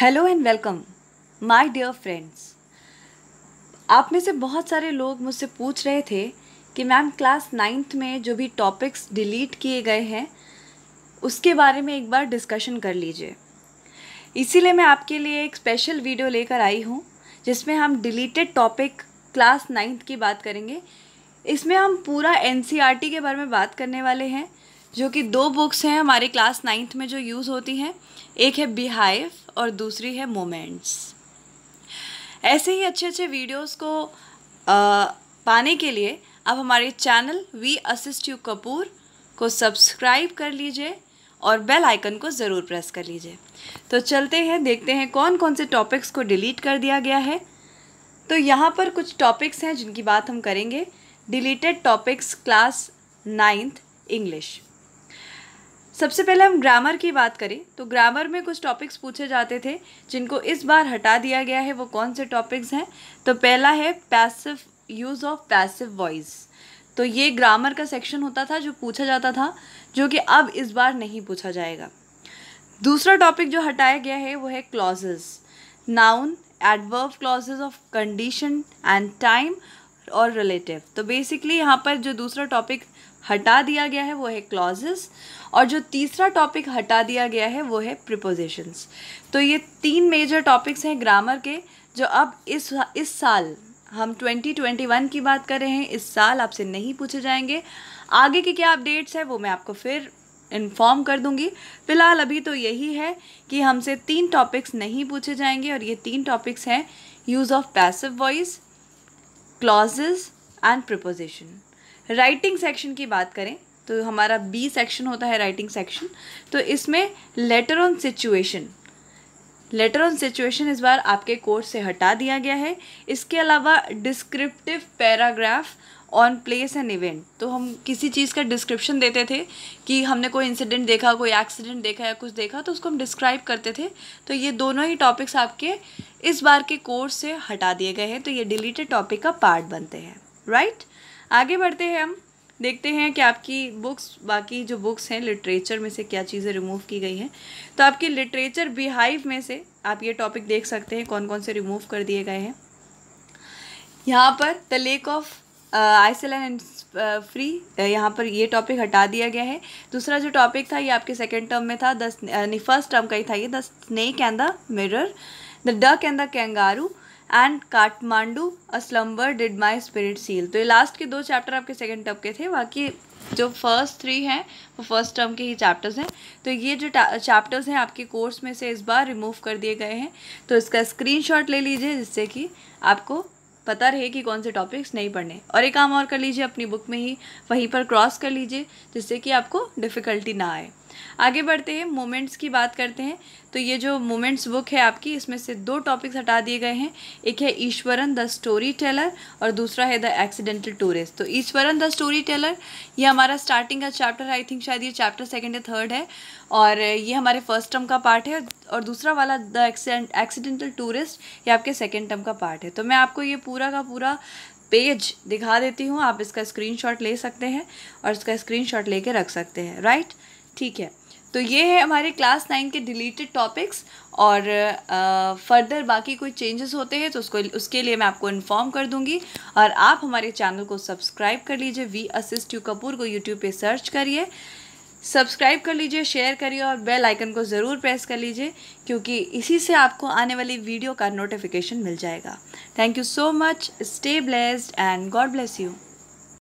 Hello and welcome my dear friends आप में से बहुत सारे लोग मुझसे पूछ रहे थे कि मैम क्लास नाइन्थ में जो भी टॉपिक्स डिलीट किए गए हैं उसके बारे में एक बार डिस्कशन कर लीजिए इसीलिए मैं आपके लिए एक स्पेशल वीडियो लेकर आई हूँ जिसमें हम डिलीटेड टॉपिक क्लास नाइन्थ की बात करेंगे इसमें हम पूरा एन e के बारे में बात करने वाले हैं जो कि दो बुक्स हैं हमारे क्लास नाइन्थ में जो यूज़ होती हैं एक है बिहाइव और दूसरी है मोमेंट्स ऐसे ही अच्छे अच्छे वीडियोस को आ, पाने के लिए आप हमारे channel we assist you Kapoor को सब्सक्राइब कर लीजिए और बेल आइकन को ज़रूर प्रेस कर लीजिए तो चलते हैं देखते हैं कौन कौन से टॉपिक्स को डिलीट कर दिया गया है तो यहाँ पर कुछ टॉपिक्स हैं जिनकी बात हम करेंगे deleted topics class ninth English सबसे पहले हम ग्रामर की बात करें तो ग्रामर में कुछ टॉपिक्स पूछे जाते थे जिनको इस बार हटा दिया गया है वो कौन से टॉपिक्स हैं तो पहला है passive use of passive voice तो ये ग्रामर का सेक्शन होता था जो पूछा जाता था जो कि अब इस बार नहीं पूछा जाएगा दूसरा टॉपिक जो हटाया गया है वो है clauses noun adverb clauses of condition and time और रिलेटिव तो बेसिकली यहाँ पर जो दूसरा टॉपिक हटा दिया गया है वो है क्लॉजेस और जो तीसरा टॉपिक हटा दिया गया है वो है प्रिपोजिशंस तो ये तीन मेजर टॉपिक्स हैं ग्रामर के जो अब इस इस साल हम 2021 की बात कर रहे हैं इस साल आपसे नहीं पूछे जाएंगे आगे के क्या अपडेट्स हैं वो मैं आपको फिर इन्फॉर्म कर दूंगी फिलहाल अभी तो यही है कि हमसे तीन टॉपिक्स नहीं पूछे जाएंगे और ये तीन टॉपिक्स हैं use of passive voice clauses and preposition writing section की बात करें तो हमारा बी सेक्शन होता है राइटिंग सेक्शन तो इसमें letter on situation letter on situation इस बार आपके कोर्स से हटा दिया गया है इसके अलावा descriptive paragraph on place and event तो हम किसी चीज़ का डिस्क्रिप्शन देते थे कि हमने कोई इंसिडेंट देखा कोई एक्सीडेंट देखा या कुछ देखा तो उसको हम डिस्क्राइब करते थे तो ये दोनों ही टॉपिक्स आपके इस बार के कोर्स से हटा दिए गए हैं तो ये डिलीटेड टॉपिक का पार्ट बनते हैं राइट right? आगे बढ़ते हैं हम देखते हैं कि आपकी बुक्स बाकी जो बुक्स हैं लिटरेचर में से क्या चीज़ें रिमूव की गई हैं तो आपके लिटरेचर बिहाइव में से आप ये टॉपिक देख सकते हैं कौन कौन से रिमूव कर दिए गए हैं यहाँ पर the lake of isle Innisfree यहाँ पर ये टॉपिक हटा दिया गया है दूसरा जो टॉपिक था ये आपके सेकेंड टर्म में था दस फर्स्ट टर्म का ही था ये the snake and the mirror the duck and the kangaroo and Kathmandu a did my spirit seal तो ये लास्ट के दो चैप्टर आपके सेकेंड टर्म के थे बाकी जो फर्स्ट थ्री हैं वो फर्स्ट टर्म के ही चैप्टर्स हैं तो ये जो चैप्टर्स हैं आपके कोर्स में से इस बार रिमूव कर दिए गए हैं तो इसका स्क्रीन ले लीजिए जिससे कि आपको पता रहे कि कौन से टॉपिक्स नहीं पढ़ने और एक काम और कर लीजिए अपनी बुक में ही वहीं पर क्रॉस कर लीजिए जिससे कि आपको डिफ़िकल्टी ना आए आगे बढ़ते हैं मोमेंट्स की बात करते हैं तो ये जो मोमेंट्स बुक है आपकी इसमें से दो टॉपिक्स हटा दिए गए हैं एक है ईश्वरन द स्टोरी टेलर और दूसरा है द एक्सीडेंटल टूरिस्ट तो ईश्वरन द स्टोरी टेलर ये हमारा स्टार्टिंग का चैप्टर आई थिंक शायद ये चैप्टर सेकेंड या थर्ड है और ये हमारे फर्स्ट टर्म का पार्ट है और दूसरा वाला द एक्सीडेंटल टूरिस्ट ये आपके सेकेंड टर्म का पार्ट है तो मैं आपको ये पूरा का पूरा पेज दिखा देती हूँ आप इसका स्क्रीनशॉट ले सकते हैं और इसका स्क्रीनशॉट लेके रख सकते हैं राइट ठीक है तो ये है हमारे क्लास नाइन के डिलीटेड टॉपिक्स और फर्दर बाकी कोई चेंजेस होते हैं तो उसको उसके लिए मैं आपको इन्फॉर्म कर दूंगी और आप हमारे चैनल को सब्सक्राइब कर लीजिए वी असिस्ट यू कपूर को यूट्यूब पे सर्च करिए सब्सक्राइब कर लीजिए शेयर करिए और बेल आइकन को ज़रूर प्रेस कर लीजिए क्योंकि इसी से आपको आने वाली वीडियो का नोटिफिकेशन मिल जाएगा thank you so much stay blessed and God bless you